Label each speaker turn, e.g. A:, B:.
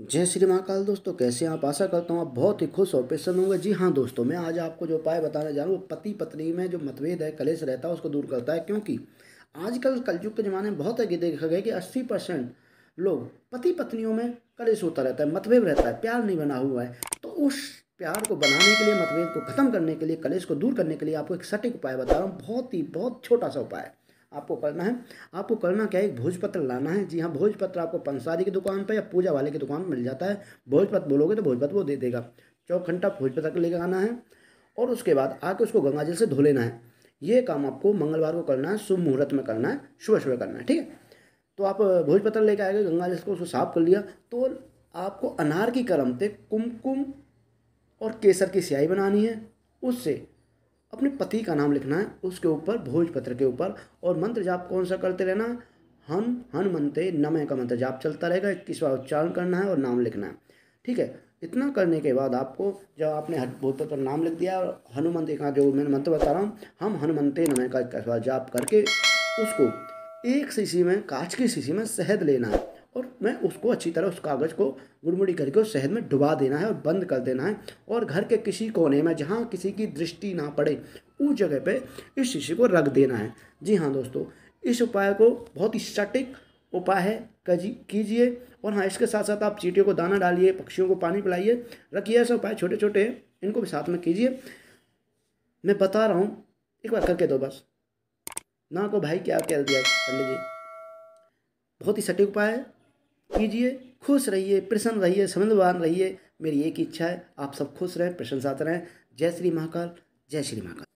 A: जय श्री महाकाल दोस्तों कैसे आप आशा करता हूँ आप बहुत ही खुश और प्रसन्न होंगे जी हाँ दोस्तों मैं आज आपको जो उपाय बताने जा रहा हूँ वो पति पत्नी में जो मतभेद है कलेश रहता है उसको दूर करता है क्योंकि आजकल कलयुग के ज़माने में बहुत आगे देखा गया कि अस्सी परसेंट लोग पति पत्नियों में कलेश होता रहता है मतभेद रहता है प्यार नहीं बना हुआ है तो उस प्यार को बनाने के लिए मतभेद को ख़त्म करने के लिए कलेश को दूर करने के लिए आपको एक सटीक उपाय बता रहा हूँ बहुत ही बहुत छोटा सा उपाय है आपको करना है आपको करना क्या है भोजपत्र लाना है जी हाँ भोजपत्र आपको पंसारी की दुकान पर या पूजा वाले की दुकान पर मिल जाता है भोजपत्र बोलोगे तो भोजपत्र वो दे देगा चौक घंटा भोजपत्र लेकर आना है और उसके बाद आके उसको गंगा जल से धो लेना है ये काम आपको मंगलवार को करना है शुभ मुहूर्त में करना है सुबह सुबह करना है ठीक है तो आप भोजपत्र लेकर आएगा गंगा जल को उसको साफ कर लिया तो आपको अनार की कलम से कुमकुम और केसर की स्याही बनानी है उससे अपने पति का नाम लिखना है उसके ऊपर भोजपत्र के ऊपर और मंत्र जाप कौन सा करते रहना हन हन मनते नमय का मंत्र जाप चलता रहेगा इक्कीस बार उच्चारण करना है और नाम लिखना है ठीक है इतना करने के बाद आपको जब आपने भोजपत्र पर नाम लिख दिया और हनुमंत का जो मैंने मंत्र बता रहा हूँ हम हनुमंते नमय का इक्कीस बार जाप करके उसको एक शीशी में कांच की शीशी में शहद लेना है और मैं उसको अच्छी तरह उस कागज़ को गुड़मुड़ी करके उस शहद में डुबा देना है और बंद कर देना है और घर के किसी कोने में जहाँ किसी की दृष्टि ना पड़े उस जगह पे इस शीशे को रख देना है जी हाँ दोस्तों इस उपाय को बहुत ही सटीक उपाय है कीजिए और हाँ इसके साथ साथ आप चीटियों को दाना डालिए पक्षियों को पानी पिलाइए रखिए ऐसे उपाय छोटे छोटे हैं इनको भी साथ में कीजिए मैं बता रहा हूँ एक बार करके दो बस ना को भाई क्या कह दिया पंडित जी बहुत ही सटीक उपाय है कीजिए खुश रहिए प्रसन्न रहिए समृद्धवान रहिए मेरी एक इच्छा है आप सब खुश रहें प्रशंसात रहें जय श्री महाकाल जय श्री महाकाल